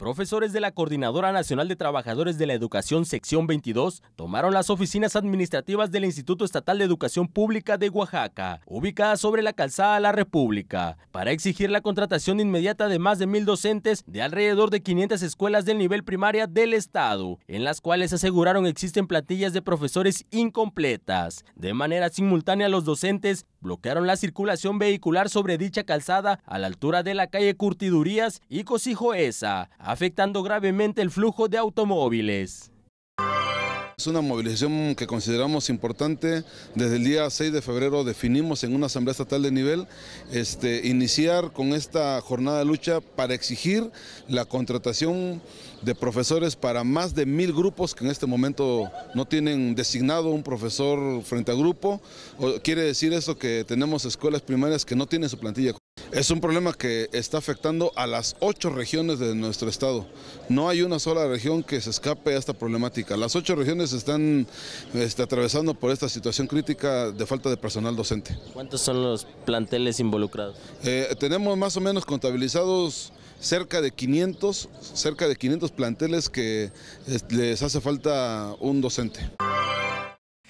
Profesores de la Coordinadora Nacional de Trabajadores de la Educación Sección 22 tomaron las oficinas administrativas del Instituto Estatal de Educación Pública de Oaxaca, ubicada sobre la calzada La República, para exigir la contratación inmediata de más de mil docentes de alrededor de 500 escuelas del nivel primaria del Estado, en las cuales aseguraron existen plantillas de profesores incompletas. De manera simultánea, los docentes bloquearon la circulación vehicular sobre dicha calzada a la altura de la calle Curtidurías y Cosijoesa, afectando gravemente el flujo de automóviles. Es una movilización que consideramos importante. Desde el día 6 de febrero definimos en una asamblea estatal de nivel este, iniciar con esta jornada de lucha para exigir la contratación de profesores para más de mil grupos que en este momento no tienen designado un profesor frente a grupo. quiere decir eso que tenemos escuelas primarias que no tienen su plantilla es un problema que está afectando a las ocho regiones de nuestro estado. No hay una sola región que se escape a esta problemática. Las ocho regiones están este, atravesando por esta situación crítica de falta de personal docente. ¿Cuántos son los planteles involucrados? Eh, tenemos más o menos contabilizados cerca de 500, cerca de 500 planteles que eh, les hace falta un docente.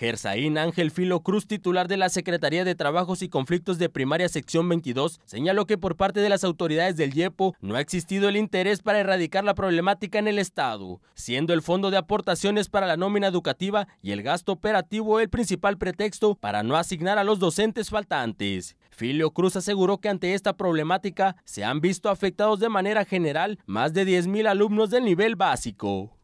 Gersaín Ángel Filo Cruz, titular de la Secretaría de Trabajos y Conflictos de Primaria Sección 22, señaló que por parte de las autoridades del YEPO no ha existido el interés para erradicar la problemática en el Estado, siendo el fondo de aportaciones para la nómina educativa y el gasto operativo el principal pretexto para no asignar a los docentes faltantes. Filio Cruz aseguró que ante esta problemática se han visto afectados de manera general más de 10.000 alumnos del nivel básico.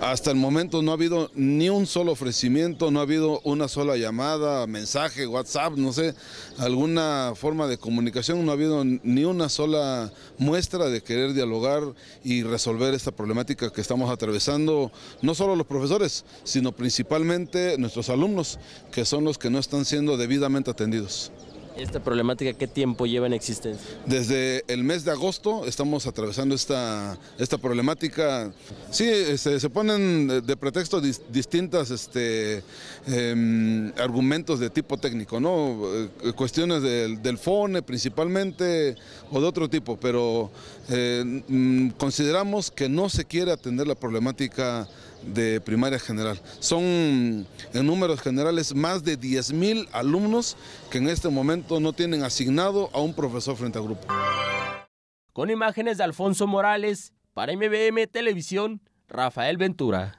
Hasta el momento no ha habido ni un solo ofrecimiento, no ha habido una sola llamada, mensaje, WhatsApp, no sé, alguna forma de comunicación, no ha habido ni una sola muestra de querer dialogar y resolver esta problemática que estamos atravesando, no solo los profesores, sino principalmente nuestros alumnos, que son los que no están siendo debidamente atendidos. ¿Esta problemática qué tiempo lleva en existencia? Desde el mes de agosto estamos atravesando esta, esta problemática. Sí, este, se ponen de pretexto distintos distintas este, em, argumentos de tipo técnico, ¿no? Eh, cuestiones del, FONE principalmente o de otro tipo, pero eh, mm, consideramos que no se quiere atender la problemática de primaria general. Son en números generales más de mil alumnos que en este momento no tienen asignado a un profesor frente al grupo. Con imágenes de Alfonso Morales, para MBM Televisión, Rafael Ventura.